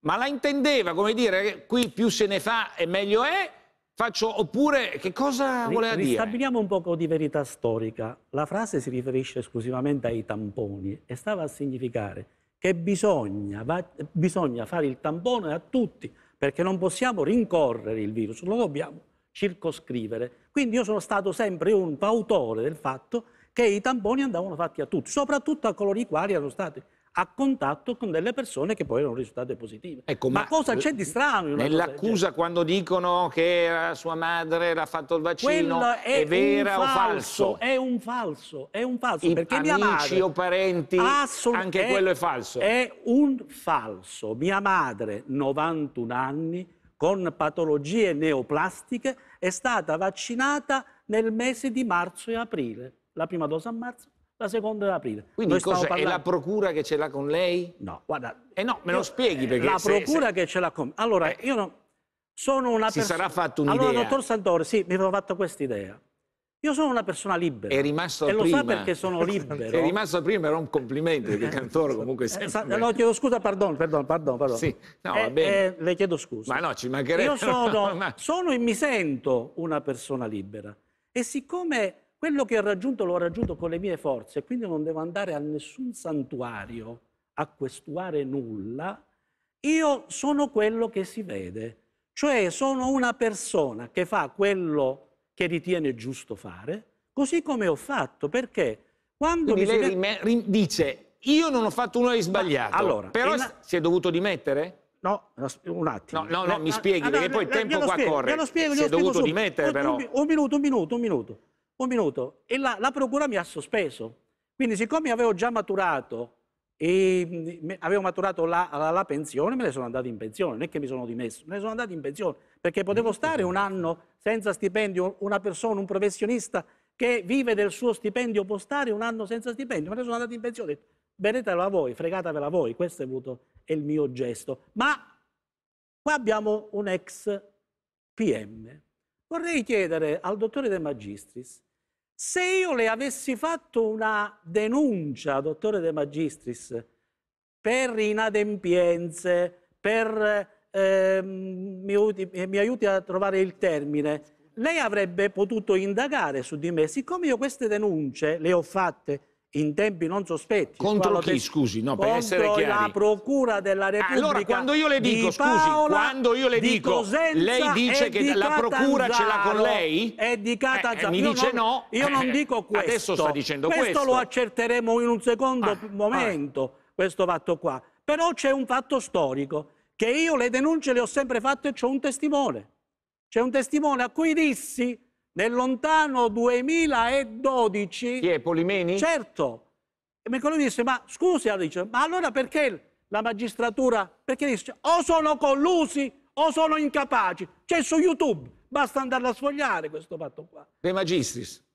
ma la intendeva come dire qui più se ne fa e meglio è, faccio oppure che cosa voleva dire? Ristabiliamo un poco di verità storica. La frase si riferisce esclusivamente ai tamponi e stava a significare che bisogna, va, bisogna fare il tampone a tutti perché non possiamo rincorrere il virus, lo dobbiamo circoscrivere. Quindi io sono stato sempre un fautore del fatto che i tamponi andavano fatti a tutti, soprattutto a coloro i quali erano stati a contatto con delle persone che poi erano risultate positive. Ecco, ma, ma, cosa c'è di strano? Nell'accusa quando dicono che eh, sua madre l'ha fatto il vaccino è, è, vera falso, o falso? È un falso, è un falso. I perché amici o parenti, anche è, quello è falso. È un falso. Mia madre, 91 anni, con patologie neoplastiche, è stata vaccinata nel mese di marzo e aprile. La prima dose a marzo, la seconda ad aprile. Quindi cosa, parlando... è la procura che ce l'ha con lei? No, guarda... Eh no, me io, lo spieghi eh, perché... La se, procura se... che ce l'ha con... Allora, eh, io no, sono una persona... Si sarà fatto un'idea. Allora, dottor Santore, sì, mi avevo fatto questa idea. Io sono una persona libera. È rimasto e prima. lo sa perché sono libero. È rimasto prima, era un complimento, perché Cantoro eh. comunque eh, sempre... no, chiedo scusa, perdono, perdono, perdono. Sì, no, va bene. Eh, le chiedo scusa. Ma no, ci mancherebbe. Io sono, no, sono e mi sento una persona libera. E siccome quello che ho raggiunto l'ho raggiunto con le mie forze, quindi non devo andare a nessun santuario a questuare nulla. Io sono quello che si vede, cioè sono una persona che fa quello che ritiene giusto fare, così come ho fatto, perché quando quindi mi lei si... dice io non ho fatto uno di sbagliato, allora, però la... si è dovuto dimettere? No, un attimo. No, no, no mi spieghi, ah, no, perché no, poi il tempo qua spiego, corre. Lo spiego, si è dovuto subito. dimettere, però. Un minuto, un minuto, un minuto un minuto, e la, la procura mi ha sospeso. Quindi siccome avevo già maturato e mm, avevo maturato la, la, la, pensione, me ne sono andato in pensione, non è che mi sono dimesso, me ne sono andato in pensione perché potevo stare un anno senza stipendio, una persona, un professionista che vive del suo stipendio può stare un anno senza stipendio, me ne sono andato in pensione, vedetela voi, fregatevela voi, questo è, avuto, è il mio gesto. Ma qua abbiamo un ex PM. Vorrei chiedere al dottore De Magistris se io le avessi fatto una denuncia, dottore De Magistris, per inadempienze, per... Ehm, mi, eh, mi aiuti a trovare il termine, lei avrebbe potuto indagare su di me. Siccome io queste denunce le ho fatte in tempi non sospetti. Contro chi, scusi? No, per essere chiari. la Procura della Repubblica. Allora, quando io le dico, scusi, quando io le dico, Cosenza lei dice che di la Procura ce l'ha con lei? È di eh, eh, Catanzaro. Eh, mi dice non, no. Io non eh, dico questo. Adesso sta dicendo questo. Questo lo accerteremo in un secondo ah, momento, ah. questo fatto qua. Però c'è un fatto storico, che io le denunce le ho sempre fatte e c'è un testimone. C'è un testimone a cui dissi nel lontano 2012... Chi è, Polimeni? Certo. E mi disse, ma scusi, dice, ma allora perché la magistratura... Perché dice, o sono collusi o sono incapaci. C'è su YouTube, basta andarla a sfogliare questo fatto qua. De Magistris.